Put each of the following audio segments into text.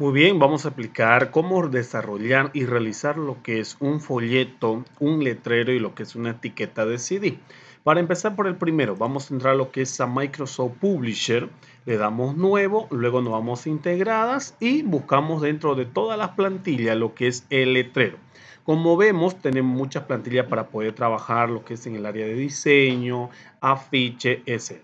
Muy bien, vamos a aplicar cómo desarrollar y realizar lo que es un folleto, un letrero y lo que es una etiqueta de CD. Para empezar por el primero, vamos a entrar a lo que es a Microsoft Publisher, le damos nuevo, luego nos vamos a integradas y buscamos dentro de todas las plantillas lo que es el letrero. Como vemos, tenemos muchas plantillas para poder trabajar lo que es en el área de diseño, afiche, etc.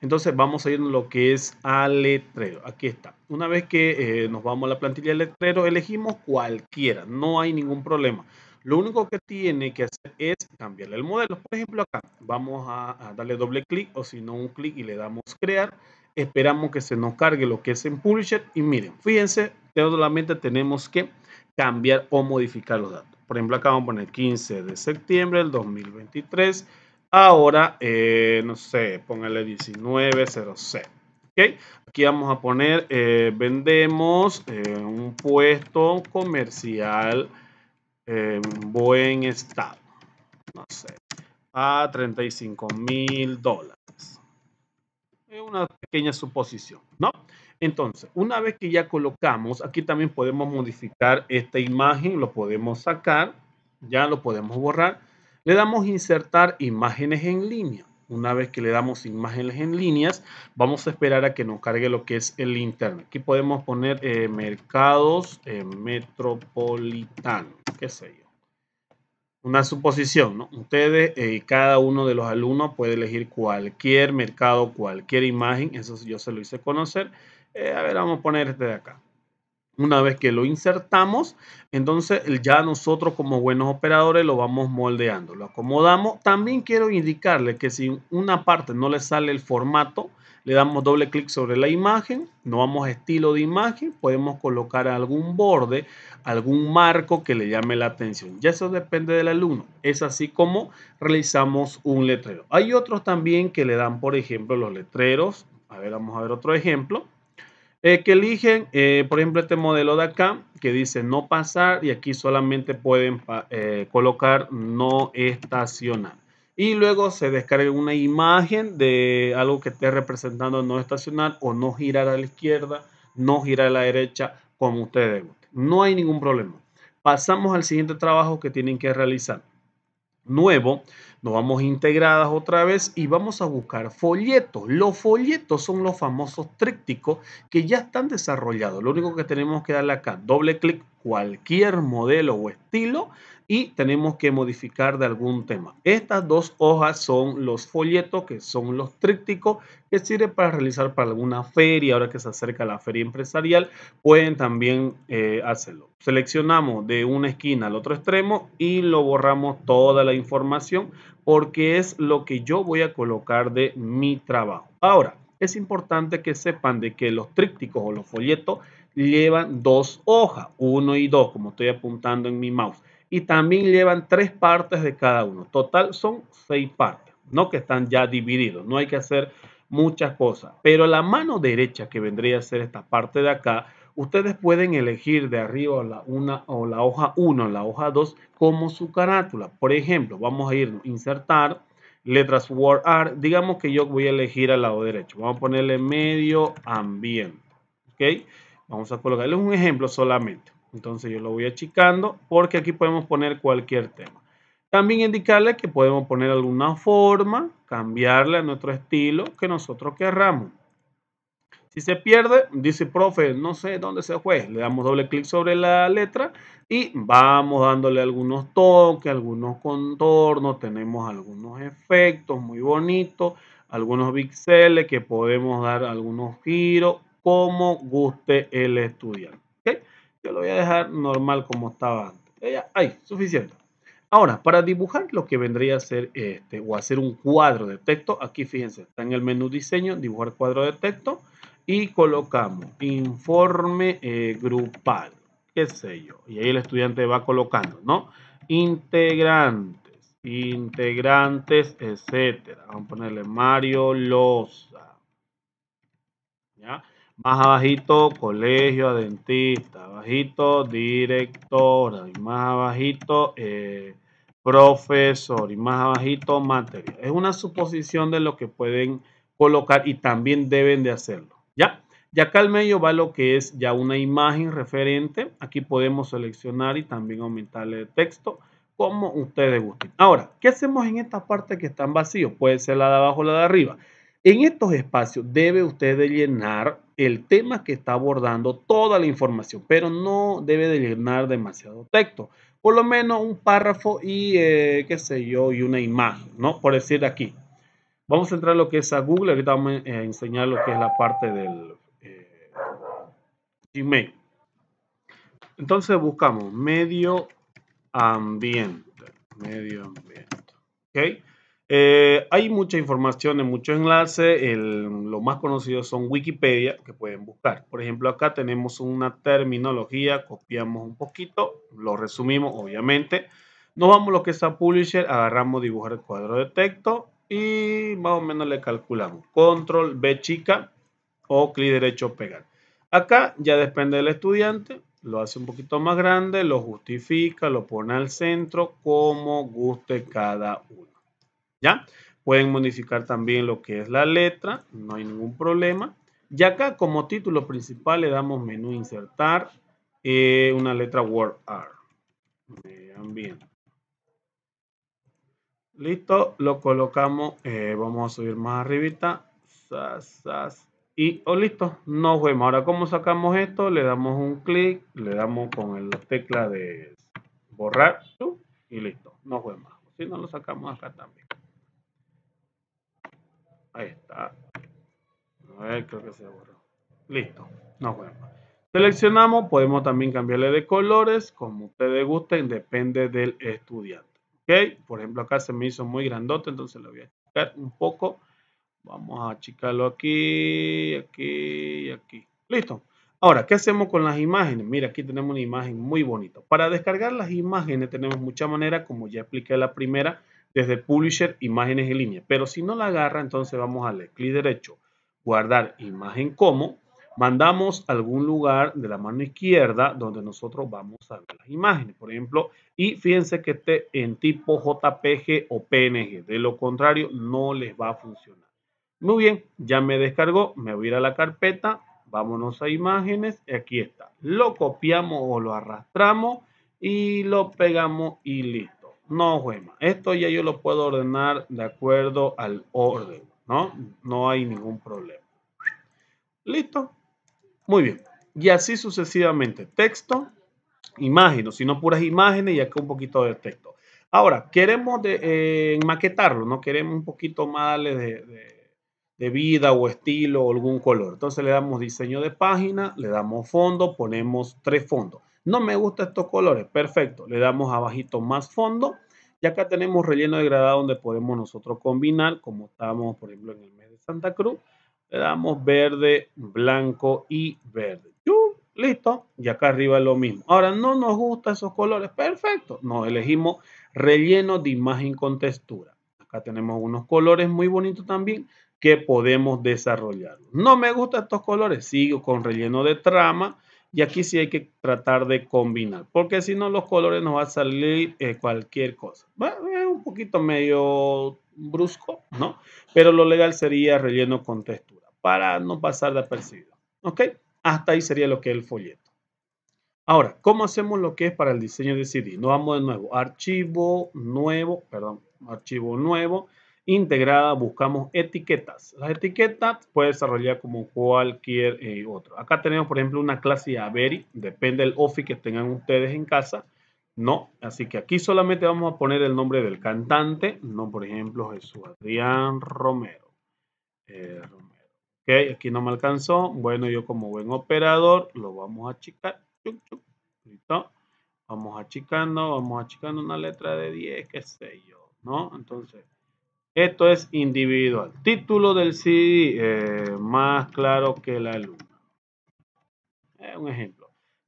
Entonces vamos a ir a lo que es a letrero. Aquí está. Una vez que eh, nos vamos a la plantilla de letrero, elegimos cualquiera. No hay ningún problema. Lo único que tiene que hacer es cambiarle el modelo. Por ejemplo, acá vamos a, darle doble clic o si no un clic y le damos crear. Esperamos que se nos cargue lo que es en Publisher. Y miren, fíjense, solamente tenemos que cambiar o modificar los datos. Por ejemplo, acá vamos a poner 15 de septiembre del 2023 Ahora, eh, no sé, póngale 19.00. ¿okay? Aquí vamos a poner, eh, vendemos eh, un puesto comercial en buen estado. No sé, a 35 mil dólares. Es una pequeña suposición, ¿no? Entonces, una vez que ya colocamos, aquí también podemos modificar esta imagen, lo podemos sacar, ya lo podemos borrar le damos insertar imágenes en línea. Una vez que le damos imágenes en líneas, vamos a esperar a que nos cargue lo que es el internet. Aquí podemos poner eh, mercados eh, metropolitanos, qué sé yo. Una suposición, ¿no? Ustedes, y eh, cada uno de los alumnos puede elegir cualquier mercado, cualquier imagen. Eso yo se lo hice conocer. a ver, vamos a poner este de acá. Una vez que lo insertamos, entonces ya nosotros como buenos operadores lo vamos moldeando, lo acomodamos. También quiero indicarle que si una parte no le sale el formato, le damos doble clic sobre la imagen, No vamos a estilo de imagen, podemos colocar algún borde, algún marco que le llame la atención. Ya eso depende del alumno. Es así como realizamos un letrero. Hay otros también que le dan, por ejemplo, los letreros. A ver, vamos a ver otro ejemplo. Eh, que eligen, eh, por ejemplo, este modelo de acá que dice no pasar y aquí solamente pueden eh, colocar no estacionar. Y luego se descarga una imagen de algo que esté representando no estacionar o no girar a la izquierda, no girar a la derecha, como ustedes gusten. No hay ningún problema. Pasamos al siguiente trabajo que tienen que realizar. Nuevo, nos vamos integradas otra vez y vamos a buscar folletos. Los folletos son los famosos trípticos que ya están desarrollados. Lo único que tenemos que darle acá, doble clic, cualquier modelo o estilo y tenemos que modificar de algún tema. Estas dos hojas son los folletos, que son los trípticos, que sirven para realizar para alguna feria. Ahora que se acerca la feria empresarial, pueden también eh, hacerlo. Seleccionamos de una esquina al otro extremo y lo borramos toda la información porque es lo que yo voy a colocar de mi trabajo. Ahora, es importante que sepan de que los trípticos o los folletos llevan dos hojas, uno y dos, como estoy apuntando en mi mouse. Y también llevan tres partes de cada uno. Total son seis partes, ¿no? Que están ya divididos. No hay que hacer muchas cosas. Pero la mano derecha que vendría a ser esta parte de acá, Ustedes pueden elegir de arriba la, una, o la hoja 1 o la hoja 2 como su carátula. Por ejemplo, vamos a irnos insertar, letras Word Art. Digamos que yo voy a elegir al lado derecho. Vamos a ponerle medio ambiente. ¿Ok? Vamos a colocarle un ejemplo solamente. Entonces yo lo voy achicando porque aquí podemos poner cualquier tema. También indicarle que podemos poner alguna forma, cambiarle a nuestro estilo que nosotros querramos. Si se pierde, dice profe, no sé dónde se fue. Le damos doble clic sobre la letra y vamos dándole algunos toques, algunos contornos. Tenemos algunos efectos muy bonitos, algunos pixeles que podemos dar algunos giros, como guste el estudiante. ¿okay? Yo lo voy a dejar normal como estaba antes. ahí, suficiente. Ahora, para dibujar lo que vendría a ser este o hacer un cuadro de texto, aquí fíjense, está en el menú diseño, dibujar cuadro de texto y colocamos informe eh, grupal, qué sé yo. Y ahí el estudiante va colocando, ¿no? Integrantes, integrantes, etcétera. Vamos a ponerle Mario Loza. Más abajito, colegio dentista. Abajito, directora. Y más abajito, eh, profesor. Y más abajito, materia. Es una suposición de lo que pueden colocar y también deben de hacerlo. ¿Ya? Y acá al medio va lo que es ya una imagen referente. Aquí podemos seleccionar y también aumentarle el texto como ustedes gusten. Ahora, ¿qué hacemos en esta parte que están vacíos? Puede ser la de abajo o la de arriba. En estos espacios debe usted llenar el tema que está abordando toda la información, pero no debe de llenar demasiado texto. Por lo menos un párrafo y, eh, qué sé yo, y una imagen, ¿no? Por decir aquí, Vamos a entrar a lo que es a Google. Ahorita vamos eh, a enseñar lo que es la parte del eh, Gmail. Entonces buscamos medio ambiente. Medio ambiente. ¿ok? Eh, hay mucha información en muchos enlaces. lo más conocido son Wikipedia que pueden buscar. Por ejemplo, acá tenemos una terminología, copiamos un poquito, lo resumimos obviamente. Nos vamos a lo que es a Publisher, agarramos dibujar el cuadro de texto, y más o menos le calculamos. Control B chica o clic derecho pegar. Acá ya depende del estudiante, lo hace un poquito más grande, lo justifica, lo pone al centro como guste cada uno. ¿Ya? Pueden modificar también lo que es la letra, no hay ningún problema. Y acá como título principal le damos menú insertar eh, una letra Word Art. Medio ambiente. Listo, lo colocamos, eh, vamos a subir más arribita. Sas, Y oh, listo, nos vemos. Ahora, ¿cómo sacamos esto? Le damos un clic, le damos con la tecla de borrar y listo, nos vemos. Si no, lo sacamos acá también. Ahí está. A creo que se borró. Listo, nos vemos. Seleccionamos, podemos también cambiarle de colores, como ustedes gusten, depende del estudiante. Por ejemplo, acá se me hizo muy grandote, entonces lo voy a achicar un poco. Vamos a achicarlo aquí, aquí y aquí. Listo. Ahora, ¿qué hacemos con las imágenes? Mira, aquí tenemos una imagen muy bonita. Para descargar las imágenes tenemos mucha manera, como ya expliqué la primera, desde Publisher, imágenes en línea. Pero si no la agarra, entonces vamos a darle clic derecho, guardar imagen como, mandamos algún lugar de la mano izquierda donde nosotros vamos a ver las imágenes, por ejemplo, y fíjense que esté en tipo JPG o PNG, de lo contrario no les va a funcionar. Muy bien, ya me descargó, me voy a ir a la carpeta, vámonos a imágenes, Y aquí está. Lo copiamos o lo arrastramos y lo pegamos y listo. No juega. Esto ya yo lo puedo ordenar de acuerdo al orden, ¿no? No hay ningún problema. Listo, muy bien. Y así sucesivamente. Texto, imagen, o no puras imágenes y acá un poquito de texto. Ahora, queremos de, eh, maquetarlo, ¿no? Queremos un poquito más de, de, vida o estilo o algún color. Entonces le damos diseño de página, le damos fondo, ponemos tres fondos. No me gustan estos colores, perfecto. Le damos abajito más fondo. Y acá tenemos relleno degradado donde podemos nosotros combinar, como estamos por ejemplo, en el mes de Santa Cruz. Le damos verde, blanco y verde. Listo. Y acá arriba lo mismo. Ahora, no nos gustan esos colores. Perfecto. Nos elegimos relleno de imagen con textura. Acá tenemos unos colores muy bonitos también que podemos desarrollar. No me gustan estos colores. Sigo con relleno de trama. Y aquí sí hay que tratar de combinar, porque si no los colores nos va a salir eh, cualquier cosa. es un poquito medio brusco, ¿no? Pero lo legal sería relleno con textura para no pasar de apercibido. ¿Ok? Hasta ahí sería lo que es el folleto. Ahora, ¿cómo hacemos lo que es para el diseño de CD? Nos vamos de nuevo. Archivo nuevo, perdón, archivo nuevo. Integrada, buscamos etiquetas. Las etiquetas puede desarrollar como cualquier eh, otro. Acá tenemos, por ejemplo, una clase Avery. Depende del office que tengan ustedes en casa. No, así que aquí solamente vamos a poner el nombre del cantante. No, por ejemplo, Jesús Adrián Romero. Eh, Ok, aquí no me alcanzó. Bueno, yo como buen operador lo vamos a achicar. ¿Listo? Vamos achicando, vamos achicando una letra de 10, qué sé yo, ¿no? Entonces, esto es individual. Título del CD, eh, más claro que la luna. un ejemplo.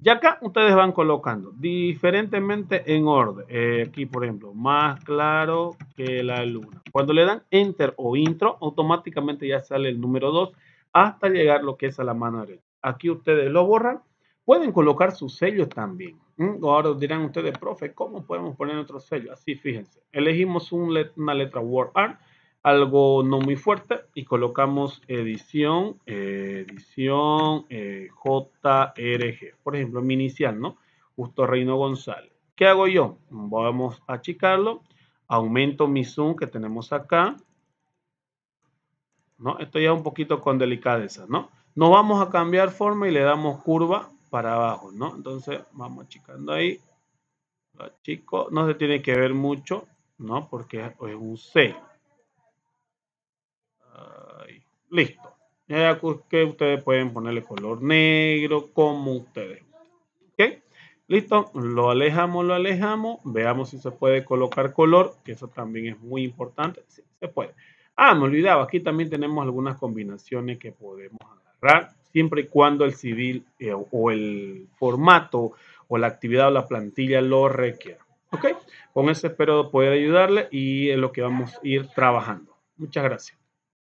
Y acá ustedes van colocando diferentemente en orden. Eh, aquí, por ejemplo, más claro que la luna. Cuando le dan enter o intro, automáticamente ya sale el número 2 hasta llegar lo que es a la mano derecha. Aquí ustedes lo borran. Pueden colocar sus sellos también. ¿Mm? Ahora dirán ustedes, profe, ¿cómo podemos poner otro sello? Así, fíjense. Elegimos una letra word art algo no muy fuerte y colocamos edición, eh, edición eh, JRG, por ejemplo, mi inicial, ¿no? Justo Reino González. ¿Qué hago yo? Vamos a achicarlo, aumento mi zoom que tenemos acá, ¿no? Esto ya un poquito con delicadeza, ¿no? No vamos a cambiar forma y le damos curva para abajo, ¿no? Entonces vamos achicando ahí, lo achico, no se tiene que ver mucho, ¿no? Porque es un c listo. Ya que ustedes pueden ponerle color negro como ustedes. ¿Ok? Listo, lo alejamos, lo alejamos. Veamos si se puede colocar color, que eso también es muy importante. Sí, se puede. Ah, me olvidaba, aquí también tenemos algunas combinaciones que podemos agarrar, siempre y cuando el civil eh, o el formato o la actividad o la plantilla lo requiera. ¿Ok? Con eso espero poder ayudarle y es lo que vamos a ir trabajando. Muchas gracias.